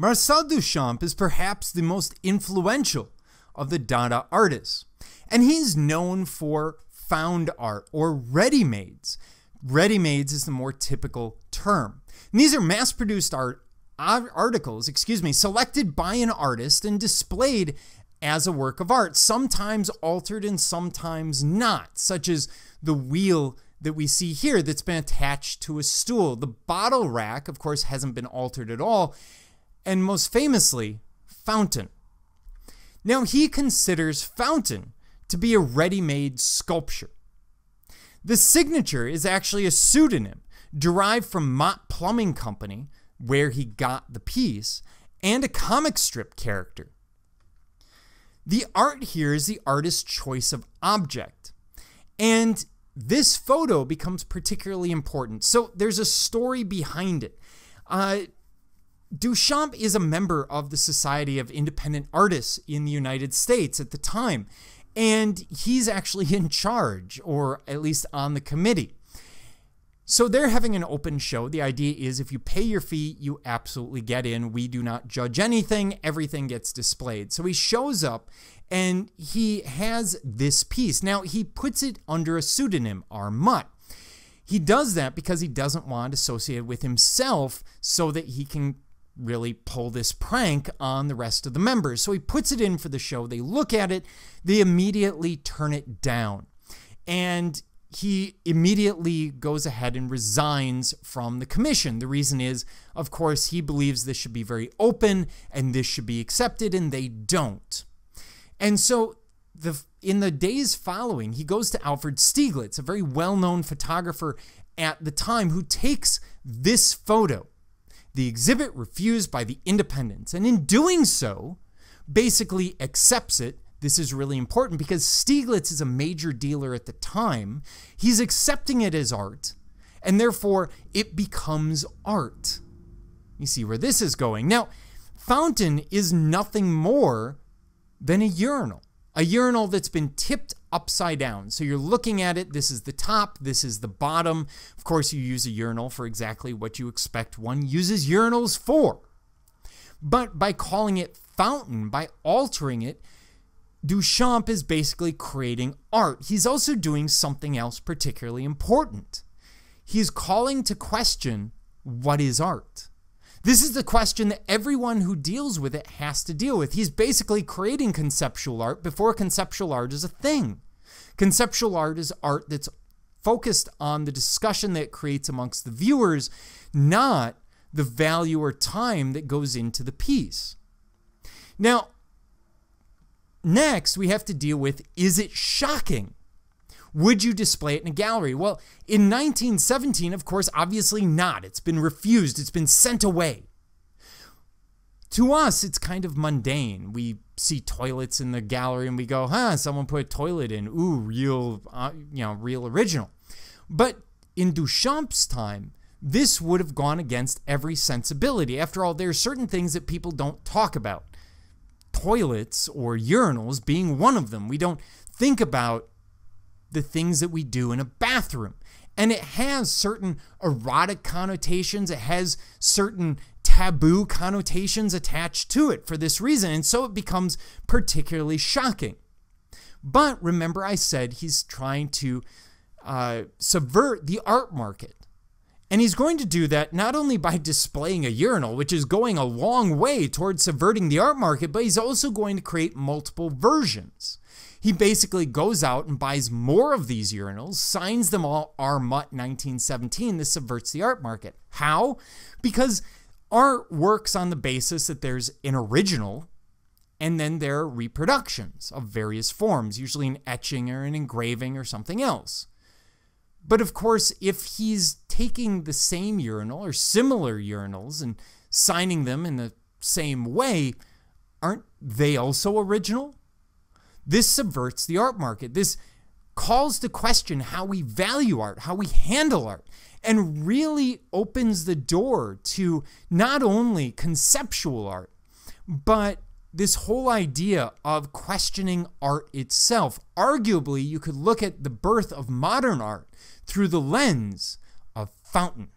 Marcel Duchamp is perhaps the most influential of the Dada artists, and he's known for found art or ready mades. Ready mades is the more typical term. And these are mass produced art articles, excuse me, selected by an artist and displayed as a work of art, sometimes altered and sometimes not, such as the wheel that we see here that's been attached to a stool. The bottle rack, of course, hasn't been altered at all, and most famously, Fountain. Now, he considers Fountain to be a ready made sculpture. The signature is actually a pseudonym derived from Mott Plumbing Company, where he got the piece, and a comic strip character. The art here is the artist's choice of object. And this photo becomes particularly important. So there's a story behind it. Uh, Duchamp is a member of the Society of Independent Artists in the United States at the time, and he's actually in charge, or at least on the committee. So they're having an open show. The idea is if you pay your fee, you absolutely get in. We do not judge anything, everything gets displayed. So he shows up and he has this piece. Now he puts it under a pseudonym, Armut. He does that because he doesn't want associated with himself so that he can really pull this prank on the rest of the members. So he puts it in for the show. They look at it, they immediately turn it down. And he immediately goes ahead and resigns from the commission. The reason is, of course, he believes this should be very open and this should be accepted, and they don't. And so the in the days following, he goes to Alfred Stieglitz, a very well-known photographer at the time, who takes this photo the exhibit refused by the independents, and in doing so, basically accepts it. This is really important because Stieglitz is a major dealer at the time. He's accepting it as art, and therefore it becomes art. You see where this is going. Now, Fountain is nothing more than a urinal, a urinal that's been tipped upside down. So you're looking at it. This is the top, this is the bottom. Of course, you use a urinal for exactly what you expect one uses urinals for. But by calling it fountain, by altering it, Duchamp is basically creating art. He's also doing something else particularly important. He's calling to question what is art? This is the question that everyone who deals with it has to deal with. He's basically creating conceptual art before conceptual art is a thing. Conceptual art is art that's focused on the discussion that creates amongst the viewers, not the value or time that goes into the piece. Now, next we have to deal with is it shocking? Would you display it in a gallery? Well, in 1917, of course, obviously not. It's been refused, it's been sent away. To us, it's kind of mundane. We see toilets in the gallery and we go, huh, someone put a toilet in. Ooh, real, uh, you know, real original. But in Duchamp's time, this would have gone against every sensibility. After all, there are certain things that people don't talk about. Toilets or urinals being one of them. We don't think about the things that we do in a bathroom. And it has certain erotic connotations, it has certain taboo connotations attached to it for this reason. And so it becomes particularly shocking. But remember, I said he's trying to uh, subvert the art market. And he's going to do that not only by displaying a urinal, which is going a long way towards subverting the art market, but he's also going to create multiple versions. He basically goes out and buys more of these urinals, signs them all Armut 1917. This subverts the art market. How? Because art works on the basis that there's an original and then there are reproductions of various forms, usually an etching or an engraving or something else. But of course, if he's taking the same urinal or similar urinals and signing them in the same way, aren't they also original? This subverts the art market. This calls to question how we value art, how we handle art, and really opens the door to not only conceptual art, but this whole idea of questioning art itself. Arguably, you could look at the birth of modern art through the lens of Fountain.